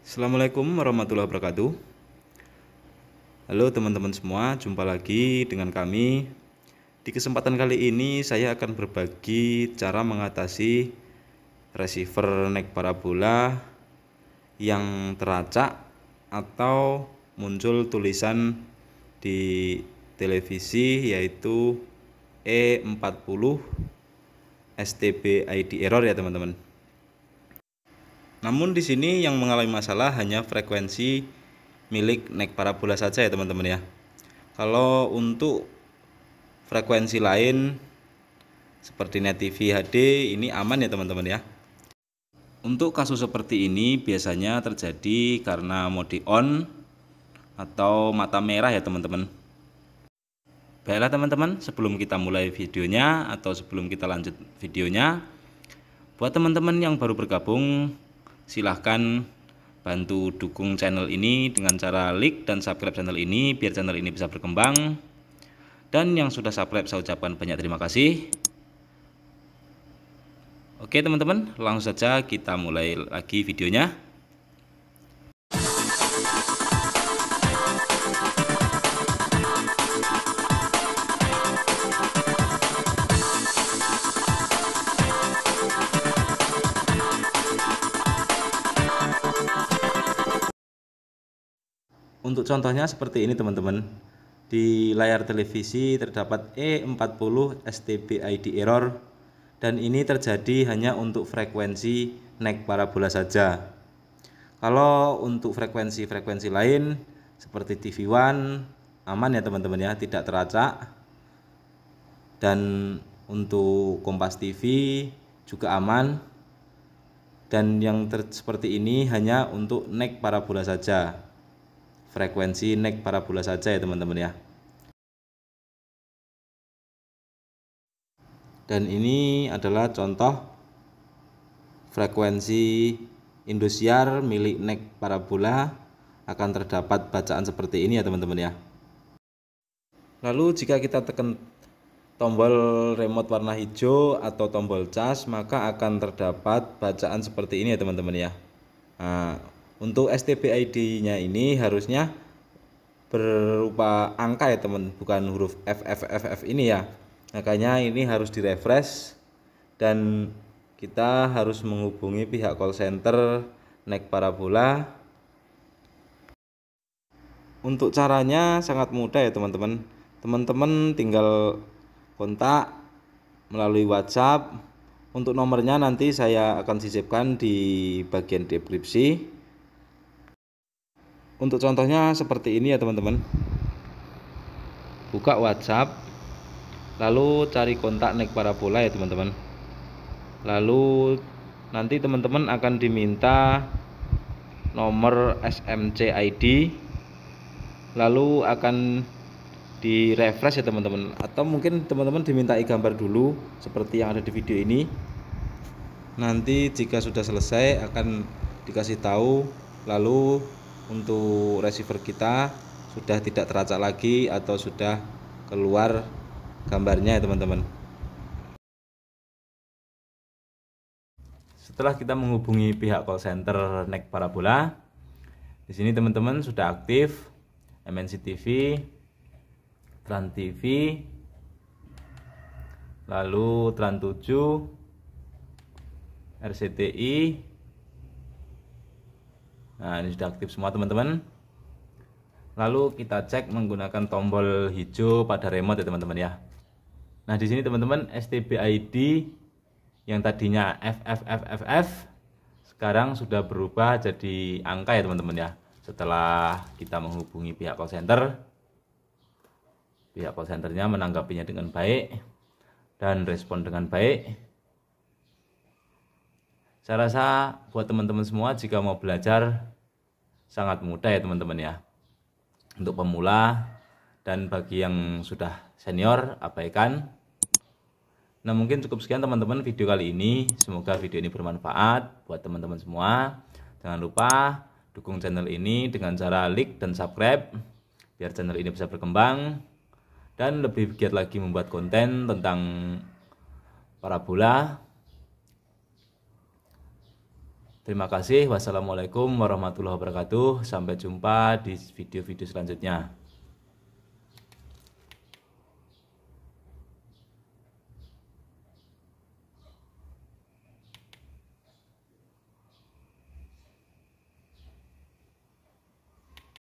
Assalamualaikum warahmatullahi wabarakatuh. Halo teman-teman semua, jumpa lagi dengan kami. Di kesempatan kali ini saya akan berbagi cara mengatasi receiver neck parabola yang teracak atau muncul tulisan di televisi yaitu E40 STB ID error ya teman-teman. Namun di sini yang mengalami masalah hanya frekuensi milik naik parabola saja ya teman-teman ya. Kalau untuk frekuensi lain seperti net TV HD ini aman ya teman-teman ya. Untuk kasus seperti ini biasanya terjadi karena mode on atau mata merah ya teman-teman. Baiklah teman-teman, sebelum kita mulai videonya atau sebelum kita lanjut videonya, buat teman-teman yang baru bergabung silahkan bantu dukung channel ini dengan cara like dan subscribe channel ini biar channel ini bisa berkembang dan yang sudah subscribe saya ucapkan banyak terima kasih oke teman-teman langsung saja kita mulai lagi videonya Untuk contohnya seperti ini teman-teman. Di layar televisi terdapat E40 STB ID error dan ini terjadi hanya untuk frekuensi neck parabola saja. Kalau untuk frekuensi-frekuensi lain seperti TV One aman ya teman-teman ya, tidak teracak. Dan untuk Kompas TV juga aman. Dan yang seperti ini hanya untuk neck parabola saja frekuensi neck parabola saja ya teman-teman ya dan ini adalah contoh frekuensi indosiar milik neck parabola akan terdapat bacaan seperti ini ya teman-teman ya lalu jika kita tekan tombol remote warna hijau atau tombol charge maka akan terdapat bacaan seperti ini ya teman-teman ya nah, untuk STB id nya ini harusnya berupa angka ya teman, bukan huruf FFFF ini ya. Makanya ini harus direfresh dan kita harus menghubungi pihak call center nek parabola. Untuk caranya sangat mudah ya teman-teman. Teman-teman tinggal kontak melalui WhatsApp. Untuk nomornya nanti saya akan sisipkan di bagian deskripsi untuk contohnya seperti ini ya teman-teman buka WhatsApp lalu cari kontak naik parabola ya teman-teman lalu nanti teman-teman akan diminta nomor SMC ID lalu akan di refresh ya teman-teman atau mungkin teman-teman dimintai gambar dulu seperti yang ada di video ini nanti jika sudah selesai akan dikasih tahu lalu untuk receiver kita sudah tidak teracak lagi atau sudah keluar gambarnya ya teman-teman setelah kita menghubungi pihak call center Nek Parabola di sini teman-teman sudah aktif MNC TV Trans TV lalu Trans 7 RCTI nah ini sudah aktif semua teman-teman lalu kita cek menggunakan tombol hijau pada remote ya teman-teman ya nah di sini teman-teman STB ID yang tadinya FFFFF sekarang sudah berubah jadi angka ya teman-teman ya setelah kita menghubungi pihak call center pihak call centernya menanggapinya dengan baik dan respon dengan baik saya rasa buat teman-teman semua jika mau belajar sangat mudah ya teman-teman ya untuk pemula dan bagi yang sudah senior abaikan nah mungkin cukup sekian teman-teman video kali ini semoga video ini bermanfaat buat teman-teman semua jangan lupa dukung channel ini dengan cara like dan subscribe biar channel ini bisa berkembang dan lebih giat lagi membuat konten tentang parabola Terima kasih. Wassalamualaikum warahmatullahi wabarakatuh. Sampai jumpa di video-video selanjutnya.